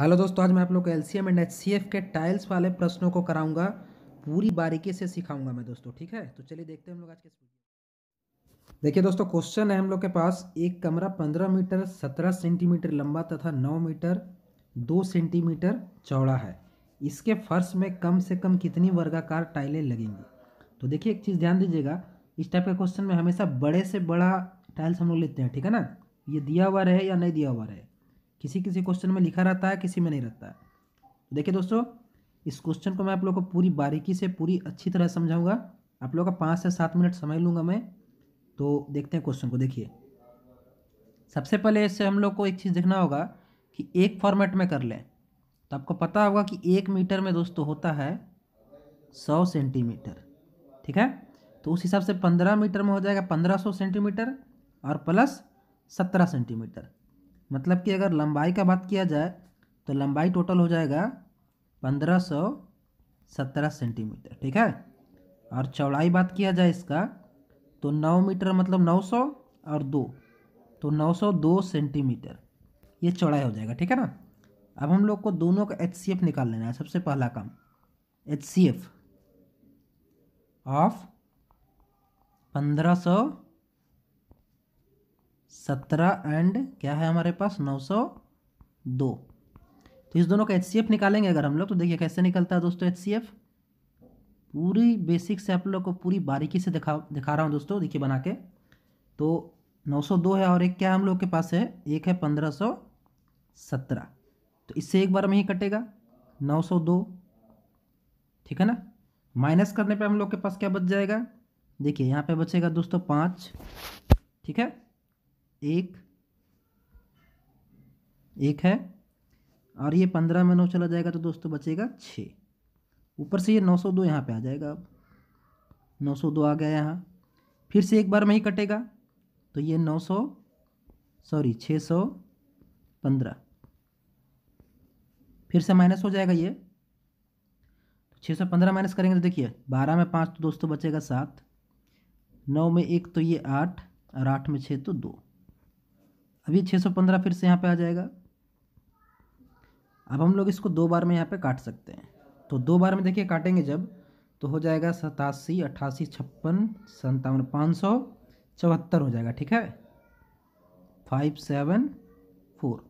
hello दोस्तों आज मैं आप लोग को एल एम एंड एफ के टाइल्स वाले प्रश्नों को कराऊंगा पूरी बारीकी से सिखाऊंगा मैं दोस्तों ठीक है तो चलिए देखते हैं हम लोग आज के देखिए दोस्तों क्वेश्चन है हम लोग के पास एक कमरा पंद्रह मीटर सत्रह सेंटीमीटर लंबा तथा नौ मीटर दो सेंटीमीटर चौड़ा है इसके फर्श में कम से कम कितनी वर्गाकार टाइलें लगेंगी तो देखिए एक चीज़ ध्यान दीजिएगा इस टाइप के क्वेश्चन में हमेशा बड़े से बड़ा टाइल्स हम लोग लेते हैं ठीक है ना ये दिया हुआ रहे या नहीं दिया हुआ रहे किसी किसी क्वेश्चन में लिखा रहता है किसी में नहीं रहता है देखिए दोस्तों इस क्वेश्चन को मैं आप लोग को पूरी बारीकी से पूरी अच्छी तरह समझाऊंगा आप लोग का पाँच से सात मिनट समय लूँगा मैं तो देखते हैं क्वेश्चन को देखिए सबसे पहले इससे हम लोग को एक चीज़ देखना होगा कि एक फॉर्मेट में कर लें तो आपको पता होगा कि एक मीटर में दोस्तों होता है सौ सेंटीमीटर ठीक है तो उस हिसाब से पंद्रह मीटर में हो जाएगा पंद्रह सौ सेंटीमीटर और प्लस सत्रह सेंटीमीटर मतलब कि अगर लंबाई का बात किया जाए तो लंबाई टोटल हो जाएगा पंद्रह सौ सत्रह सेंटीमीटर ठीक है और चौड़ाई बात किया जाए इसका तो नौ मीटर मतलब नौ सौ और दो तो नौ सौ दो सेंटीमीटर ये चौड़ाई हो जाएगा ठीक है ना अब हम लोग को दोनों का एच सी एफ निकाल लेना है सबसे पहला काम एच सी एफ ऑफ पंद्रह सौ सत्रह एंड क्या है हमारे पास नौ सौ दो तो इस दोनों का एच निकालेंगे अगर हम लोग तो देखिए कैसे निकलता है दोस्तों एच पूरी बेसिक से आप लोग को पूरी बारीकी से दिखा दिखा रहा हूँ दोस्तों देखिए बना के तो 902 है और एक क्या हम लोग के पास है एक है 1517 तो इससे एक बार में ही कटेगा 902 ठीक है ना माइनस करने पे हम लोग के पास क्या बच जाएगा देखिए यहाँ पे बचेगा दोस्तों पाँच ठीक है एक एक है और ये पंद्रह में नौ चला जाएगा तो दोस्तों बचेगा छः ऊपर से ये नौ सौ दो यहाँ पर आ जाएगा अब नौ सौ दो आ गया यहाँ फिर से एक बार में ही कटेगा तो ये नौ सौ सॉरी छः सौ पंद्रह फिर से माइनस हो जाएगा ये तो छः सौ पंद्रह माइनस करेंगे तो देखिए बारह में पाँच तो दोस्तों बचेगा सात नौ में एक तो ये आठ और आठ में छः तो दो अभी 615 फिर से यहाँ पे आ जाएगा अब हम लोग इसको दो बार में यहाँ पे काट सकते हैं तो दो बार में देखिए काटेंगे जब तो हो जाएगा सतासी अट्ठासी छप्पन सन्तावन पाँच सौ चौहत्तर हो जाएगा ठीक है फाइव सेवन फोर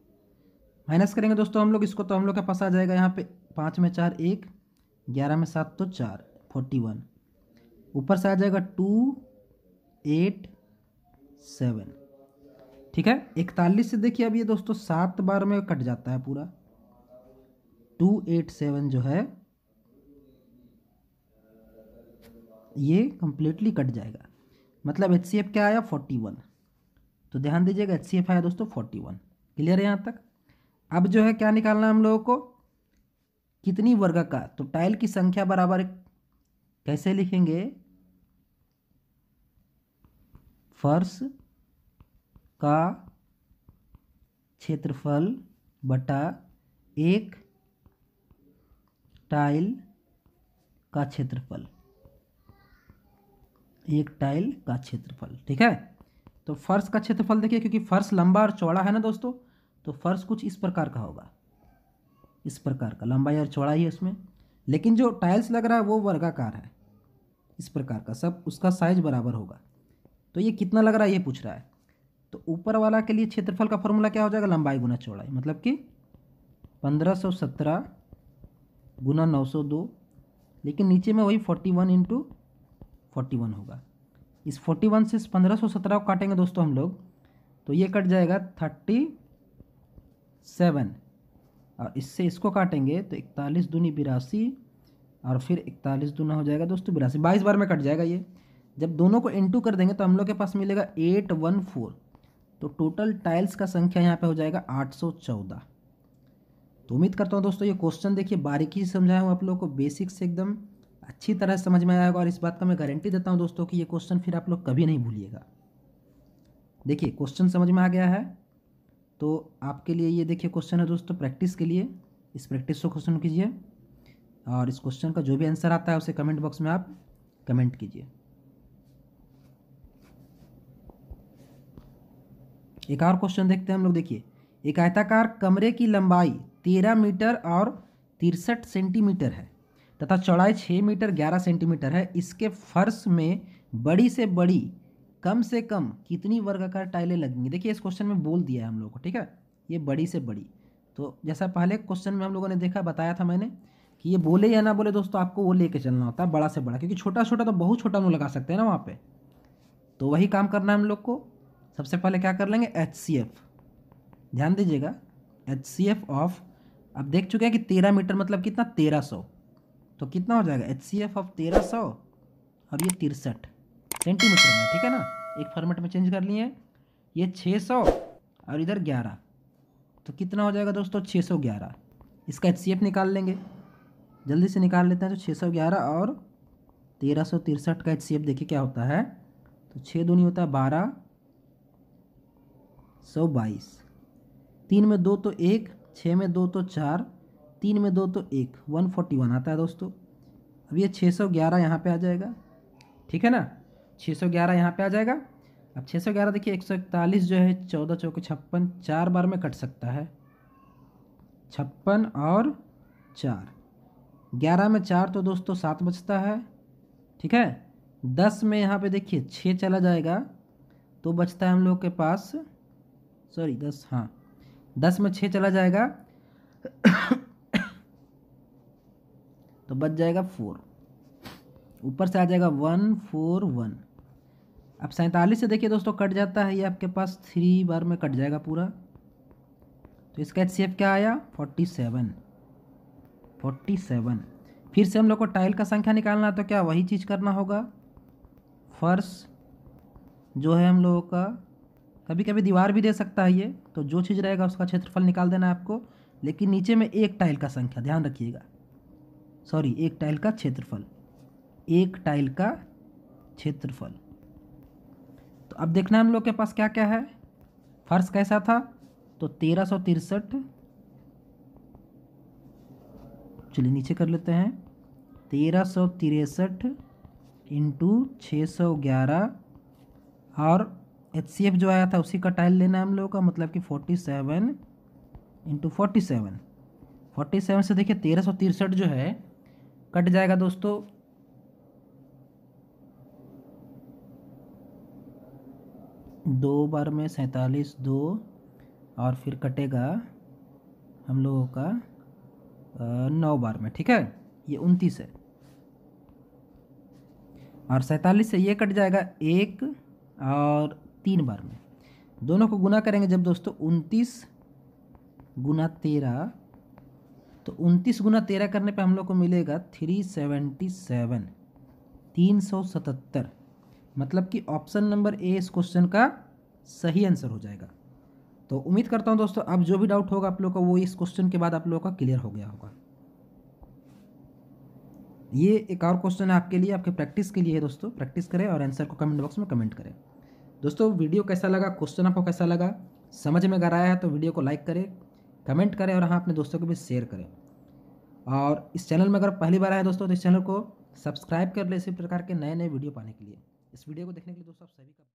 माइनस करेंगे दोस्तों हम लोग इसको तो हम लोग के पास आ जाएगा यहाँ पे पाँच में चार एक ग्यारह में सात तो चार फोर्टी वन ऊपर से आ जाएगा टू एट सेवन ठीक है इकतालीस से देखिए अब ये दोस्तों सात बार में कट जाता है पूरा टू एट सेवन जो है ये कंप्लीटली कट जाएगा मतलब एच सी एफ क्या आया फोर्टी वन तो ध्यान दीजिएगा एच सी एफ आया दोस्तों फोर्टी वन क्लियर है यहाँ तक अब जो है क्या निकालना है हम लोगों को कितनी वर्ग का तो टाइल की संख्या बराबर कैसे लिखेंगे फर्स्ट का क्षेत्रफल बटा एक टाइल का क्षेत्रफल एक टाइल का क्षेत्रफल ठीक है तो फर्श का क्षेत्रफल देखिए क्योंकि फर्श लंबा और चौड़ा है ना दोस्तों तो फर्श कुछ इस प्रकार का होगा इस प्रकार का लंबाई और चौड़ाई है उसमें लेकिन जो टाइल्स लग रहा है वो वर्गाकार है इस प्रकार का सब उसका साइज बराबर होगा तो ये कितना लग रहा है ये पूछ रहा है तो ऊपर वाला के लिए क्षेत्रफल का फॉर्मूला क्या हो जाएगा लंबाई गुना चौड़ाई मतलब कि पंद्रह सौ सत्रह गुना नौ सौ दो लेकिन नीचे में वही forty one into forty one होगा इस फोर्टी वन से पंद्रह सौ सत्रह को काटेंगे दोस्तों हम लोग तो ये कट जाएगा थर्टी सेवन और इससे इसको काटेंगे तो इकतालीस दूनी बिरासी और फिर इकतालीस दूना हो जाएगा दोस्तों बिरासी बाईस बार में कट जाएगा ये जब दोनों को इंटू कर देंगे तो हम लोग के पास मिलेगा एट वन फोर तो टोटल टाइल्स का संख्या यहाँ पे हो जाएगा 814 तो उम्मीद करता हूँ दोस्तों ये क्वेश्चन देखिए बारीकी से समझाया हूँ आप लोगों को बेसिक से एकदम अच्छी तरह समझ में आएगा और इस बात का मैं गारंटी देता हूँ दोस्तों कि ये क्वेश्चन फिर आप लोग कभी नहीं भूलिएगा देखिए क्वेश्चन समझ में आ गया है तो आपके लिए ये देखिए क्वेश्चन है दोस्तों प्रैक्टिस के लिए इस प्रैक्टिस को क्वेश्चन कीजिए और इस क्वेश्चन का जो भी आंसर आता है उसे कमेंट बॉक्स में आप कमेंट कीजिए एक और क्वेश्चन देखते हैं हम लोग देखिए एक आयताकार कमरे की लंबाई तेरह मीटर और तिरसठ सेंटीमीटर है तथा चौड़ाई छः मीटर ग्यारह सेंटीमीटर है इसके फर्श में बड़ी से बड़ी कम से कम कितनी वर्गाकार टाइलें लगेंगी देखिए इस क्वेश्चन में बोल दिया है हम लोग को ठीक है ये बड़ी से बड़ी तो जैसा पहले क्वेश्चन में हम लोगों ने देखा बताया था मैंने कि ये बोले या ना बोले दोस्तों आपको वो लेके चलना होता है बड़ा से बड़ा क्योंकि छोटा छोटा तो बहुत छोटा मुँह लगा सकते हैं ना वहाँ पर तो वही काम करना है हम लोग को सबसे पहले क्या कर लेंगे एच सी एफ ध्यान दीजिएगा एच सी एफ ऑफ अब देख चुके हैं कि तेरह मीटर मतलब कितना तेरह सौ तो कितना हो जाएगा एच सी एफ ऑफ तेरह सौ और ये तिरसठ सेंटीमीटर में ठीक है ना एक फॉर्मेट में चेंज कर लिए ये छः सौ और इधर ग्यारह तो कितना हो जाएगा दोस्तों छः सौ ग्यारह इसका एच सी एफ निकाल लेंगे जल्दी से निकाल लेते हैं तो छः सौ ग्यारह और तेरह सौ तिरसठ का एच सी एफ देखिए क्या होता है तो छः दूनी होता है बारह सौ बाईस तीन में दो तो एक छः में दो तो चार तीन में दो तो एक वन फोर्टी वन आता है दोस्तों अब ये छः सौ ग्यारह यहाँ पर आ जाएगा ठीक है ना छः सौ ग्यारह यहाँ पर आ जाएगा अब छः सौ ग्यारह देखिए एक सौ इकतालीस जो है चौदह चौके छप्पन चार बार में कट सकता है छप्पन और चार ग्यारह में चार तो दोस्तों सात बचता है ठीक है दस में यहाँ पे देखिए छः चला जाएगा तो बचता है हम लोग के पास सॉरी दस हाँ दस में छः चला जाएगा तो बच जाएगा फोर ऊपर से आ जाएगा वन फोर वन अब सैंतालीस से देखिए दोस्तों कट जाता है ये आपके पास थ्री बार में कट जाएगा पूरा तो इसका एच क्या आया फोर्टी सेवन फोर्टी सेवन फिर से हम लोग को टाइल का संख्या निकालना तो क्या वही चीज़ करना होगा फर्श जो है हम लोगों का कभी कभी दीवार भी दे सकता है ये तो जो चीज़ रहेगा उसका क्षेत्रफल निकाल देना है आपको लेकिन नीचे में एक टाइल का संख्या ध्यान रखिएगा सॉरी एक टाइल का क्षेत्रफल एक टाइल का क्षेत्रफल तो अब देखना हम लोग के पास क्या क्या है फर्श कैसा था तो तेरह सौ तिरसठ चलिए नीचे कर लेते हैं तेरह सौ तिरसठ इंटू छः सौ ग्यारह और एच सी एफ जो आया था उसी का टाइल लेना है हम लोगों का मतलब कि forty seven into forty seven forty seven से देखिए तेरह सौ तिरसठ जो है कट जाएगा दोस्तों दो बार में सैंतालीस दो और फिर कटेगा हम लोगों का नौ बार में ठीक है ये उनतीस है और सैंतालीस से ये कट जाएगा एक और तीन बार में दोनों को गुना करेंगे जब दोस्तों उनतीस गुना तेरह तो उनतीस गुना तेरह करने पे हम लोग को मिलेगा थ्री सेवेंटी सेवन तीन सौ सतहत्तर मतलब कि ऑप्शन नंबर ए इस क्वेश्चन का सही आंसर हो जाएगा तो उम्मीद करता हूँ दोस्तों अब जो भी डाउट होगा आप लोग का वो इस क्वेश्चन के बाद आप लोगों का क्लियर हो गया होगा ये एक और क्वेश्चन है आपके लिए आपके प्रैक्टिस के लिए है दोस्तों प्रैक्टिस करें और आंसर को कमेंट बॉक्स में कमेंट करें दोस्तों वीडियो कैसा लगा क्वेश्चन आपको कैसा लगा समझ में अगर आया है तो वीडियो को लाइक करें कमेंट करें और हाँ अपने दोस्तों को भी शेयर करें और इस चैनल में अगर पहली बार आए दोस्तों तो इस चैनल को सब्सक्राइब कर ले इसी प्रकार के नए नए वीडियो पाने के लिए इस वीडियो को देखने के लिए दोस्तों आप सभी का